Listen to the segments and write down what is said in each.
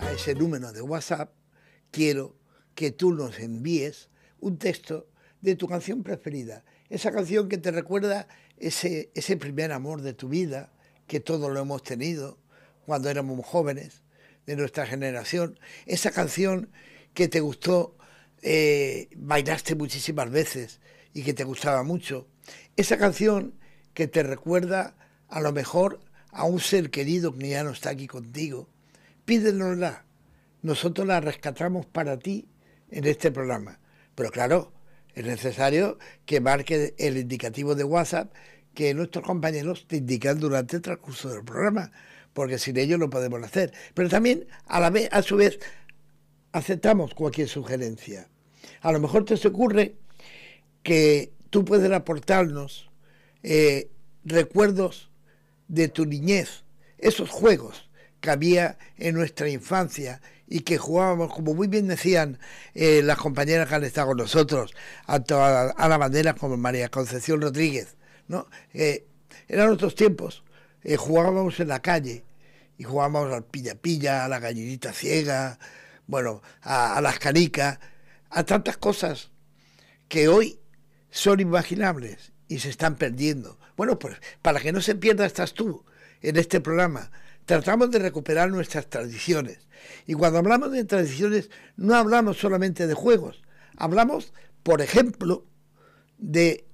A ese número de WhatsApp quiero que tú nos envíes un texto de tu canción preferida, esa canción que te recuerda ese, primer amor de tu vida, que todos lo hemos tenido cuando éramos jóvenes de nuestra generación, esa canción que te gustó, eh, bailaste muchísimas veces y que te gustaba mucho, esa canción que te recuerda a lo mejor a un ser querido que ya no está aquí contigo, pídenosla. Nosotros la rescatamos para ti en este programa. Pero claro, es necesario que marque el indicativo de WhatsApp que nuestros compañeros te indican durante el transcurso del programa, porque sin ello no podemos hacer. Pero también, a, la vez, a su vez, aceptamos cualquier sugerencia. A lo mejor te se ocurre que tú puedes aportarnos eh, recuerdos de tu niñez, esos juegos que había en nuestra infancia y que jugábamos, como muy bien decían eh, las compañeras que han estado con nosotros, a, a la bandera como María Concepción Rodríguez. ¿no? Eh, eran otros tiempos, eh, jugábamos en la calle y jugábamos al pilla-pilla, a la gallinita ciega, bueno, a, las canicas, a tantas cosas que hoy son imaginables y se están perdiendo. Bueno, pues para que no se pierda estás tú en este programa tratamos de recuperar nuestras tradiciones. Y cuando hablamos de tradiciones, no hablamos solamente de juegos, hablamos, por ejemplo, de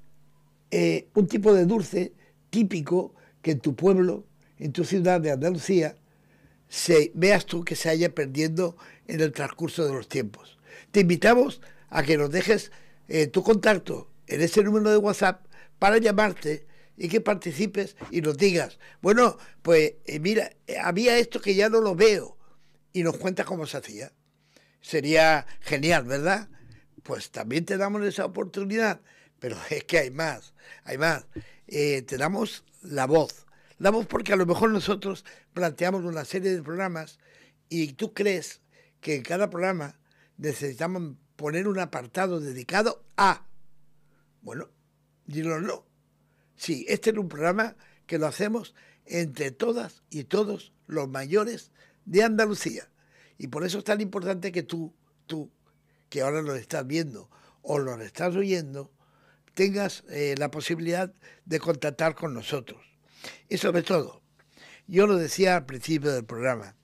eh, un tipo de dulce típico que en tu pueblo, en tu ciudad de Andalucía, se, veas tú que se haya perdiendo en el transcurso de los tiempos. Te invitamos a que nos dejes eh, tu contacto en ese número de WhatsApp para llamarte y que participes y nos digas, bueno, pues eh, mira, eh, había esto que ya no lo veo y nos cuentas cómo se hacía. Sería genial, ¿verdad? Pues también te damos esa oportunidad, pero es que hay más, hay más. Eh, te damos la voz, la voz porque a lo mejor nosotros planteamos una serie de programas y tú crees que en cada programa necesitamos poner un apartado dedicado a... Bueno, dilo Sí, este es un programa que lo hacemos entre todas y todos los mayores de Andalucía. Y por eso es tan importante que tú, tú, que ahora lo estás viendo o lo estás oyendo, tengas eh, la posibilidad de contactar con nosotros. Y sobre todo, yo lo decía al principio del programa,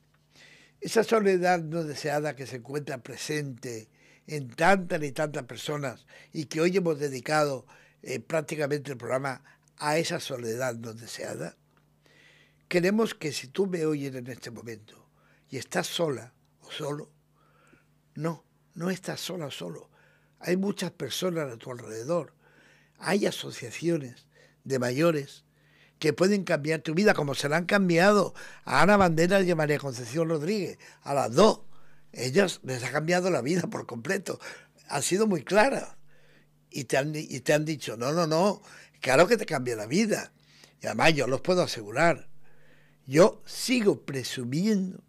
esa soledad no deseada que se encuentra presente en tantas y tantas personas y que hoy hemos dedicado eh, prácticamente el programa a esa soledad no deseada? Queremos que si tú me oyes en este momento y estás sola o solo, no, no estás sola o solo. Hay muchas personas a tu alrededor. Hay asociaciones de mayores que pueden cambiar tu vida, como se la han cambiado a Ana Banderas y a María Concepción Rodríguez, a las dos. Ellas les ha cambiado la vida por completo. Ha sido muy clara y te, han, dicho, no, no, no, claro que te cambia la vida. Y además yo los puedo asegurar. Yo sigo presumiendo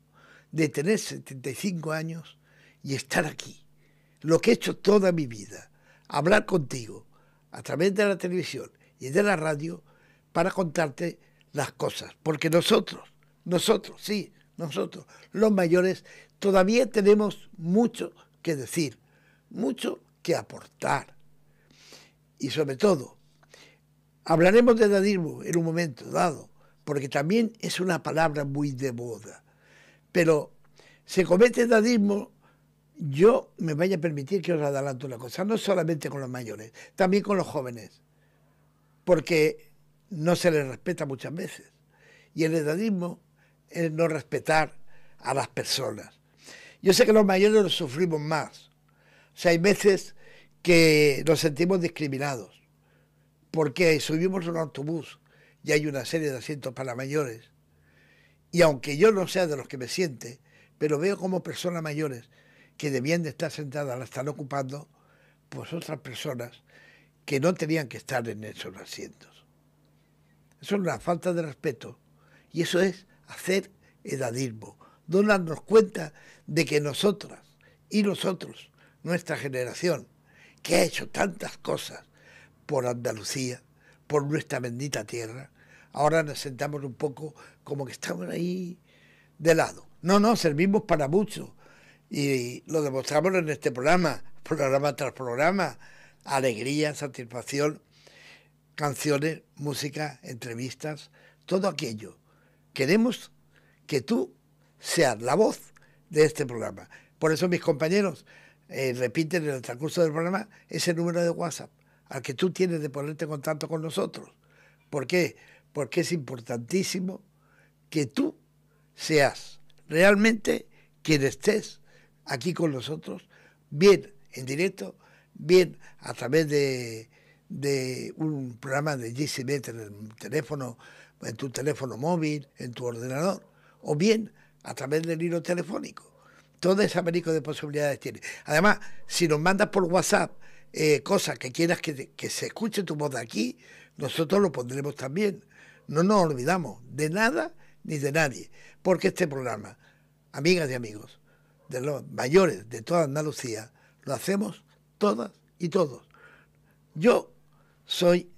de tener 75 años y estar aquí. Lo que he hecho toda mi vida, hablar contigo a través de la televisión y de la radio para contarte las cosas. Porque nosotros, nosotros, sí, nosotros, los mayores, todavía tenemos mucho que decir, mucho que aportar. Y sobre todo, hablaremos de edadismo en un momento dado, porque también es una palabra muy de moda. Pero se comete edadismo, yo me vaya a permitir que os adelante una cosa, no solamente con los mayores, también con los jóvenes, porque no se les respeta muchas veces. Y el edadismo es no respetar a las personas. Yo sé que los mayores lo sufrimos más. O sea, hay veces que nos sentimos discriminados, porque subimos un autobús y hay una serie de asientos para mayores, y aunque yo no sea de los que me siente, pero veo como personas mayores que debían de estar sentadas, la están ocupando, pues otras personas que no tenían que estar en esos asientos. Eso es una falta de respeto y eso es hacer edadismo, no darnos cuenta de que nosotras y nosotros, nuestra generación, que ha hecho tantas cosas por Andalucía, por nuestra bendita tierra, ahora nos sentamos un poco como que estamos ahí de lado. No, no, servimos para mucho y lo demostramos en este programa, programa tras programa, alegría, satisfacción, canciones, música, entrevistas, todo aquello. Queremos que tú seas la voz de este programa. Por eso mis compañeros, eh, repiten en el transcurso del programa ese número de WhatsApp al que tú tienes de ponerte en contacto con nosotros. ¿Por qué? Porque es importantísimo que tú seas realmente quien estés aquí con nosotros, bien en directo, bien a través de, un programa de GCBT en el teléfono, en tu teléfono móvil, en tu ordenador, o bien a través del hilo telefónico todo ese abanico de posibilidades tiene. Además, si nos mandas por WhatsApp eh, cosas que quieras que, se escuche tu voz de aquí, nosotros lo pondremos también. No nos olvidamos de nada ni de nadie, porque este programa, amigas y amigos, de los mayores de toda Andalucía, lo hacemos todas y todos. Yo soy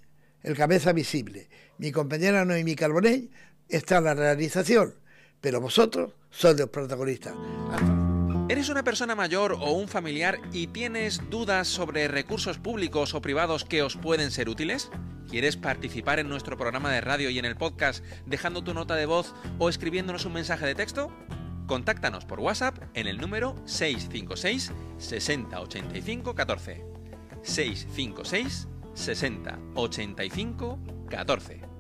el cabeza visible. Mi compañera Noemí Carbonell está en la realización, pero vosotros sois los protagonistas. ¿Eres una persona mayor o un familiar y tienes dudas sobre recursos públicos o privados que os pueden ser útiles? ¿Quieres participar en nuestro programa de radio y en el podcast dejando tu nota de voz o escribiéndonos un mensaje de texto? Contáctanos por WhatsApp en el número 656 60 14. 656 60 14.